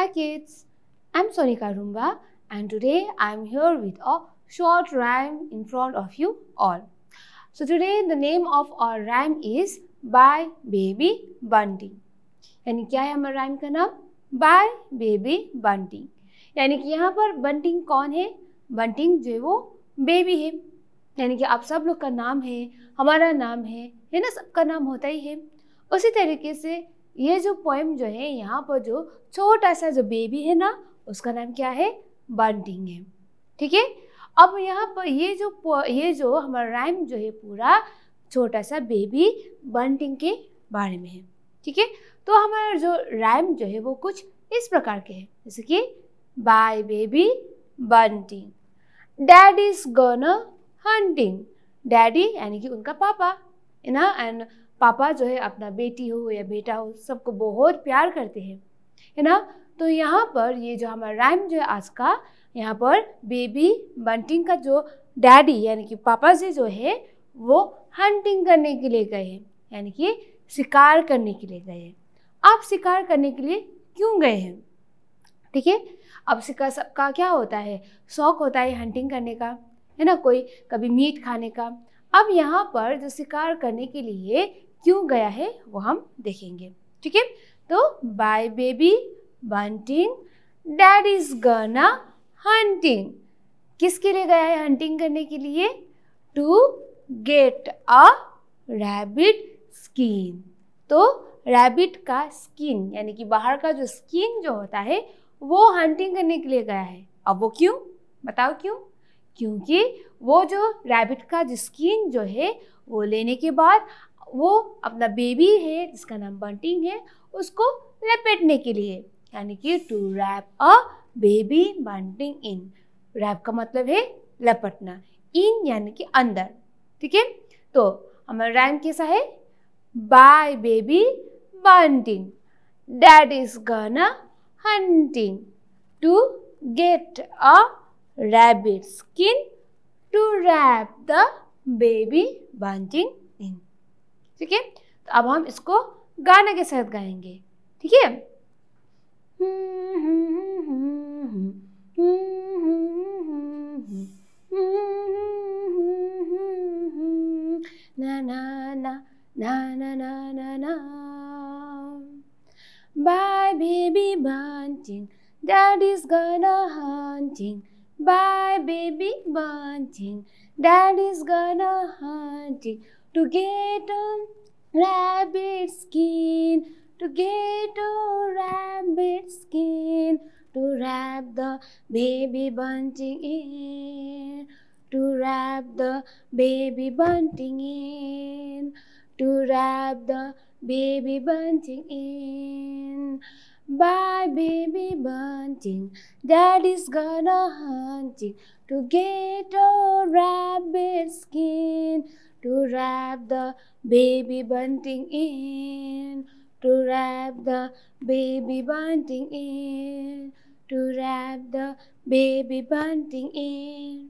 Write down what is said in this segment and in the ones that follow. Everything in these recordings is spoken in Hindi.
Hi kids, I'm Sonika Rumba and today I'm here with a short rhyme in front of you all. So today the name of our rhyme is By Baby Bunty. यानी क्या है हमारे rhyme का नाम By Baby बंटिंग यानी कि यहाँ पर bunting कौन है Bunting जो है वो baby है यानी कि आप सब लोग का नाम है हमारा नाम है है ना सबका नाम होता ही है उसी तरीके से ये जो पोएम जो है यहाँ पर जो छोटा सा जो बेबी है ना उसका नाम क्या है बंटिंग है ठीक है अब यहाँ पर ये जो ये जो हमारा राइम जो है पूरा छोटा सा बेबी बंटिंग के बारे में है ठीक है तो हमारा जो राइम जो है वो कुछ इस प्रकार के है जैसे कि bye baby bunting dad is gone hunting daddy यानी कि उनका पापा है ना एंड पापा जो है अपना बेटी हो या बेटा हो सबको बहुत प्यार करते हैं है ना तो यहाँ पर ये जो हमारा राइम जो है आज का यहाँ पर बेबी बंटिंग का जो डैडी यानी कि पापा जी जो है वो हंटिंग करने के लिए गए हैं यानी कि शिकार करने के लिए गए हैं आप शिकार करने के लिए क्यों गए हैं ठीक है अब शिकार सबका क्या होता है शौक होता है हंटिंग करने का है ना कोई कभी मीट खाने का अब यहाँ पर जो शिकार करने के लिए क्यों गया है वो हम देखेंगे ठीक है तो bye baby bunting dad is gonna hunting किसके लिए गया है हंटिंग करने के लिए to get a rabbit skin तो रैबिट का स्किन यानी कि बाहर का जो स्किन जो होता है वो हंटिंग करने के लिए गया है अब वो क्यों बताओ क्यों क्योंकि वो जो रैबिट का जो स्किन जो है वो लेने के बाद वो अपना बेबी है जिसका नाम बंटिंग है उसको लपेटने के लिए यानी कि to wrap a baby bunting in wrap का मतलब है लपटना इन यानी कि अंदर ठीक है तो हमारा रैम कैसा है bye baby bunting dad is gonna hunting to get a rabbit skin to wrap the baby bunting ठीक है तो अब हम इसको गाना के साथ गाएंगे ठीक है na na na na na na na na Bye baby bunting, daddy's gonna hunting. Bye baby bunting, daddy's gonna hunting. to get a rabbit skin, to get a rabbit skin, to wrap the baby bunting in, to wrap the baby bunting in, to wrap the baby bunting in. Bye, baby bunting. Daddy's gonna hunting to get a rabbit skin, to wrap the baby bunting in, to wrap the baby bunting in, to wrap the baby bunting in.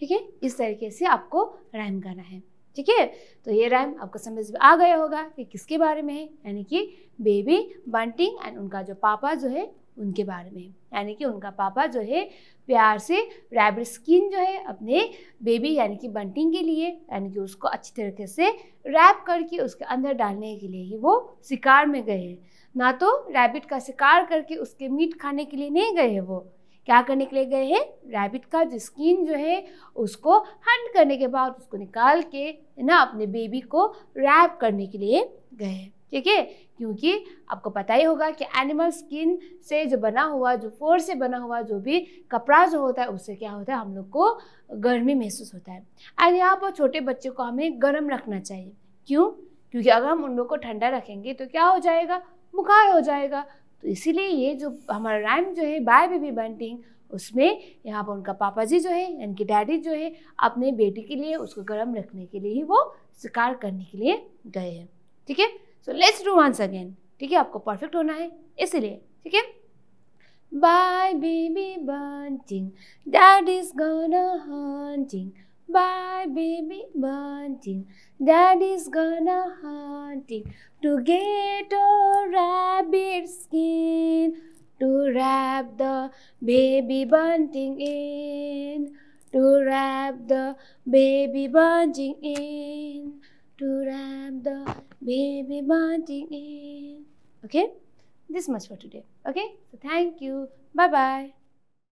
ठीक है इस तरीके से आपको राइम करना है ठीक है तो ये राइम आपको समझ में आ गया होगा कि किसके बारे में है यानी कि बेबी बंटिंग एंड उनका जो पापा जो है उनके बारे में यानी कि उनका पापा जो है प्यार से रैबिट स्किन जो है अपने बेबी यानी कि बंटिंग के लिए यानी कि उसको अच्छी तरीके से रैप करके उसके अंदर डालने के लिए ही वो शिकार में गए हैं ना तो रैबिट का शिकार करके उसके मीट खाने के लिए नहीं गए हैं वो क्या करने के लिए गए हैं रैबिट का जो स्किन जो है उसको हंट करने के बाद उसको निकाल के ना अपने बेबी को रैप करने के लिए गए हैं ठीक है क्योंकि आपको पता ही होगा कि एनिमल स्किन से जो बना हुआ जो फोर से बना हुआ जो भी कपड़ा जो होता है उससे क्या होता है हम लोग को गर्मी महसूस होता है एंड यहाँ पर छोटे बच्चे को हमें गर्म रखना चाहिए क्यों क्योंकि अगर हम उन लोग को ठंडा रखेंगे तो क्या हो जाएगा बुखार हो जाएगा तो इसीलिए ये जो हमारा रैम जो है बाय बेबी बंटिंग उसमें यहाँ पर उनका पापा जी जो है इनकी डैडी जो है अपने बेटी के लिए उसको गर्म रखने के लिए ही वो शिकार करने के लिए गए हैं ठीक है so let's do once again ठीक है आपको परफेक्ट होना है इसीलिए ठीक है Bye baby bunting, daddy's gonna hunting. Bye baby bunting, daddy's gonna hunting to get a rabbit skin to wrap the baby bunting in. To wrap the baby bunting in. To wrap the baby bunting in. Okay, this much for today. Okay, so thank you. Bye bye.